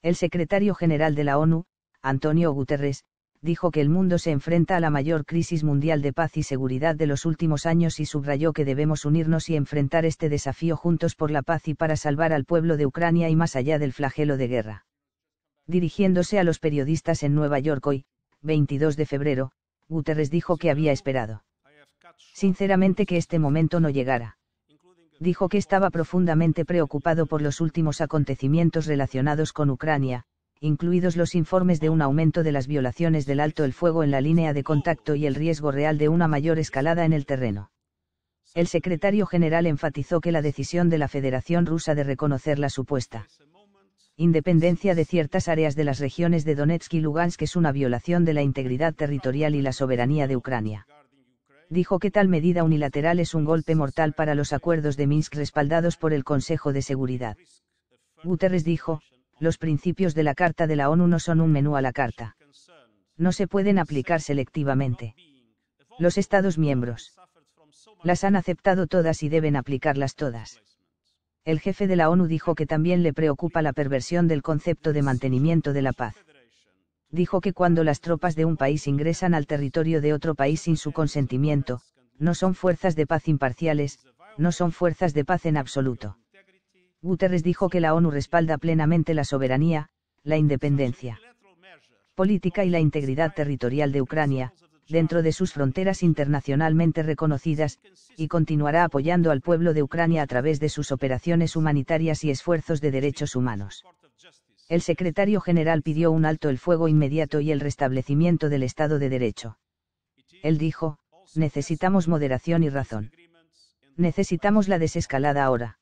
El secretario general de la ONU, Antonio Guterres, dijo que el mundo se enfrenta a la mayor crisis mundial de paz y seguridad de los últimos años y subrayó que debemos unirnos y enfrentar este desafío juntos por la paz y para salvar al pueblo de Ucrania y más allá del flagelo de guerra. Dirigiéndose a los periodistas en Nueva York hoy, 22 de febrero, Guterres dijo que había esperado. Sinceramente que este momento no llegara dijo que estaba profundamente preocupado por los últimos acontecimientos relacionados con Ucrania, incluidos los informes de un aumento de las violaciones del alto el fuego en la línea de contacto y el riesgo real de una mayor escalada en el terreno. El secretario general enfatizó que la decisión de la Federación Rusa de reconocer la supuesta independencia de ciertas áreas de las regiones de Donetsk y Lugansk es una violación de la integridad territorial y la soberanía de Ucrania dijo que tal medida unilateral es un golpe mortal para los acuerdos de Minsk respaldados por el Consejo de Seguridad. Guterres dijo, los principios de la Carta de la ONU no son un menú a la carta. No se pueden aplicar selectivamente. Los Estados miembros. Las han aceptado todas y deben aplicarlas todas. El jefe de la ONU dijo que también le preocupa la perversión del concepto de mantenimiento de la paz dijo que cuando las tropas de un país ingresan al territorio de otro país sin su consentimiento, no son fuerzas de paz imparciales, no son fuerzas de paz en absoluto. Guterres dijo que la ONU respalda plenamente la soberanía, la independencia política y la integridad territorial de Ucrania, dentro de sus fronteras internacionalmente reconocidas, y continuará apoyando al pueblo de Ucrania a través de sus operaciones humanitarias y esfuerzos de derechos humanos el secretario general pidió un alto el fuego inmediato y el restablecimiento del Estado de Derecho. Él dijo, necesitamos moderación y razón. Necesitamos la desescalada ahora.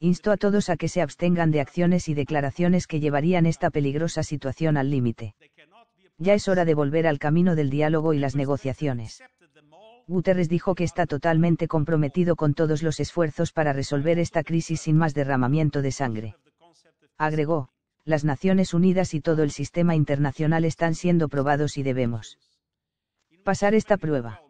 Instó a todos a que se abstengan de acciones y declaraciones que llevarían esta peligrosa situación al límite. Ya es hora de volver al camino del diálogo y las negociaciones. Guterres dijo que está totalmente comprometido con todos los esfuerzos para resolver esta crisis sin más derramamiento de sangre. Agregó, las Naciones Unidas y todo el sistema internacional están siendo probados y debemos pasar esta prueba.